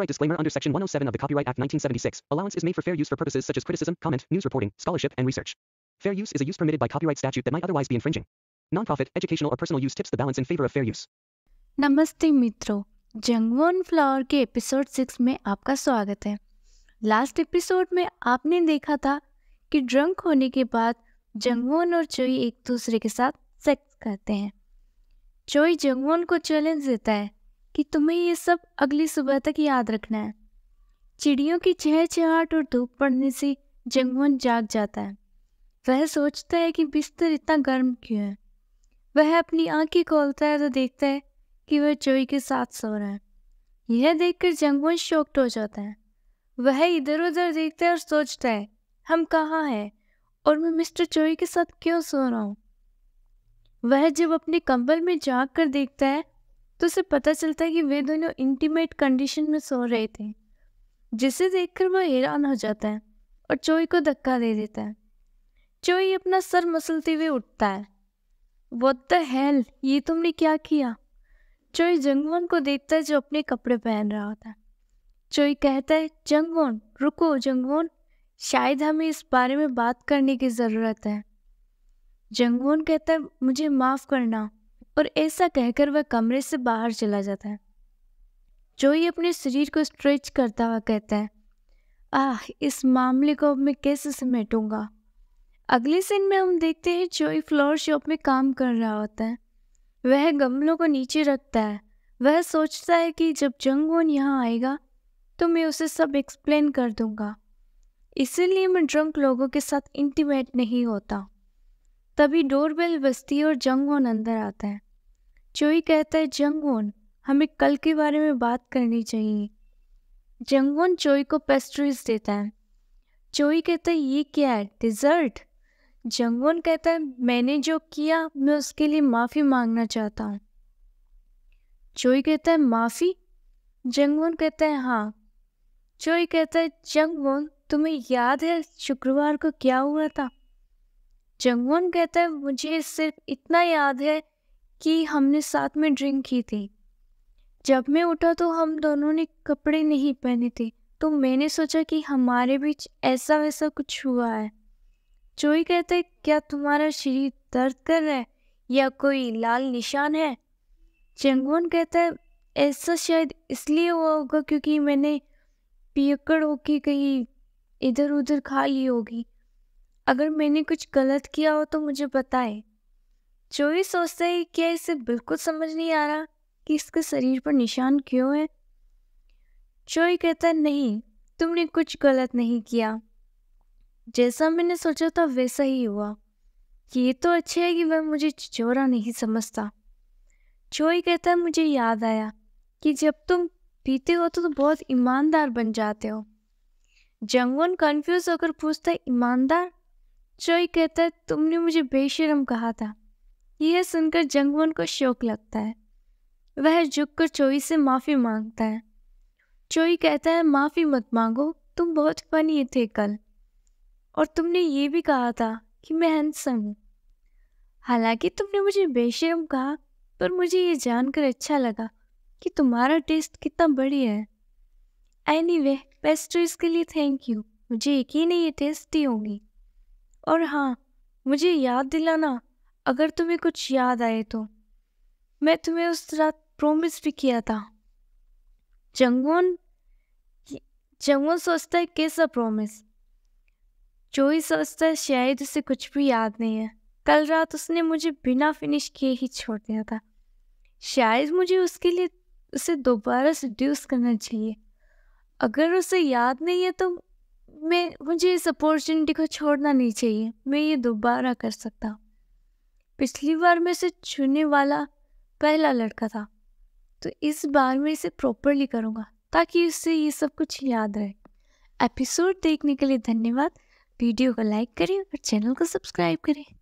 Copyright disclaimer under Section 107 of the Copyright Act 1976. Allowance is made for fair use for purposes such as criticism, comment, news reporting, scholarship, and research. Fair use is a use permitted by copyright statute that might otherwise be infringing. Nonprofit, educational, or personal use tips the balance in favor of fair use. नमस्ते मित्रों जंगवन flower के episode six में आपका स्वागत है last episode में आपने देखा था कि ड्रंक होने के बाद जंगवन और चोई एक दूसरे के साथ सेक्स करते हैं चोई जंगवन को चैलेंज देता है कि तुम्हें ये सब अगली सुबह तक याद रखना है चिड़ियों की चह चहचहाट और धूप पड़ने से जंगवन जाग जाता है वह सोचता है कि बिस्तर इतना गर्म क्यों है वह अपनी आंखें खोलता है तो देखता है कि वह चोई के साथ सो रहा है यह देखकर जंगवन शोक्ट हो जाता है वह इधर उधर देखता है और सोचता है हम कहाँ हैं और मैं मिस्टर चोई के साथ क्यों सो रहा हूँ वह जब अपने कंबल में जाग कर देखता है तो उसे पता चलता है कि वे दोनों इंटीमेट कंडीशन में सो रहे थे जिसे देखकर वह हैरान हो जाता है और चोई को धक्का दे देता है चोई अपना सर मसलते हुए उठता है वॉट द हेल ये तुमने क्या किया चोई जंगवन को देखता है जो अपने कपड़े पहन रहा होता है चोई कहता है जंगवन रुको जंगवन शायद हमें इस बारे में बात करने की ज़रूरत है जंगवन कहता है मुझे माफ़ करना और ऐसा कहकर वह कमरे से बाहर चला जाता है जोई अपने शरीर को स्ट्रेच करता हुआ कहता है आह इस मामले को अब मैं कैसे समेटूंगा अगले सीन में हम देखते हैं जोई फ्लोर शॉप में काम कर रहा होता है वह गमलों को नीचे रखता है वह सोचता है कि जब जंगवन यहाँ आएगा तो मैं उसे सब एक्सप्लेन कर दूंगा इसीलिए मैं ड्रंक लोगों के साथ इंटीमेट नहीं होता तभी डोरबेल बजती है और जंगवन अंदर आता है चोई कहता है जंगवोन हमें कल के बारे में बात करनी चाहिए जंगवोन चोई को पेस्ट्रीज देता है चोई कहता है ये क्या है डिज़र्ट जंगवोन कहता है मैंने जो किया मैं उसके लिए माफ़ी मांगना चाहता हूँ चोई कहता है माफ़ी जंगवोन कहता है हाँ चोई कहता है जंगवोन तुम्हें याद है शुक्रवार को क्या हुआ था जंगवोन कहता है मुझे सिर्फ इतना याद है कि हमने साथ में ड्रिंक की थी जब मैं उठा तो हम दोनों ने कपड़े नहीं पहने थे तो मैंने सोचा कि हमारे बीच ऐसा वैसा कुछ हुआ है चोई कहता है क्या तुम्हारा शरीर दर्द कर रहा है या कोई लाल निशान है चंगवन कहता है ऐसा शायद इसलिए हुआ होगा क्योंकि मैंने पियकड़ होके कहीं इधर उधर खा ली होगी अगर मैंने कुछ गलत किया हो तो मुझे बताए जो ही सोचता है क्या इसे बिल्कुल समझ नहीं आ रहा कि इसके शरीर पर निशान क्यों है चोई कहता है नहीं तुमने कुछ गलत नहीं किया जैसा मैंने सोचा था वैसा ही हुआ ये तो अच्छा है कि वह मुझे चोरा नहीं समझता चोई कहता है मुझे याद आया कि जब तुम पीते हो तो, तो बहुत ईमानदार बन जाते हो जंगवन कंफ्यूज होकर पूछता है ईमानदार चोई कहता है तुमने मुझे बेशरम कहा था यह सुनकर जंगवन को शौक लगता है वह झुककर चोई से माफ़ी मांगता है चोई कहता है माफ़ी मत मांगो तुम बहुत फनी थे कल और तुमने ये भी कहा था कि मैं हैंडसम हूँ हालांकि तुमने मुझे बेशरम कहा पर मुझे ये जानकर अच्छा लगा कि तुम्हारा टेस्ट कितना बढ़िया है एनी वे पेस्ट्रीज के लिए थैंक यू मुझे यकीन है ये टेस्टी होगी और हाँ मुझे याद दिलाना अगर तुम्हें कुछ याद आए तो मैं तुम्हें उस रात प्रोमिस भी किया था जंगवन जंगवन सोचता है कैसा प्रोमिस चोई सोचता है शायद उसे कुछ भी याद नहीं है कल रात उसने मुझे बिना फिनिश किए ही छोड़ दिया था शायद मुझे उसके लिए उसे दोबारा सड्यूस करना चाहिए अगर उसे याद नहीं है तो मैं मुझे इस अपॉर्चुनिटी को छोड़ना नहीं चाहिए मैं ये दोबारा कर सकता हूँ पिछली बार में से चुनने वाला पहला लड़का था तो इस बार मैं इसे प्रॉपरली करूँगा ताकि उससे ये सब कुछ याद रहे एपिसोड देखने के लिए धन्यवाद वीडियो को लाइक करें और चैनल को सब्सक्राइब करें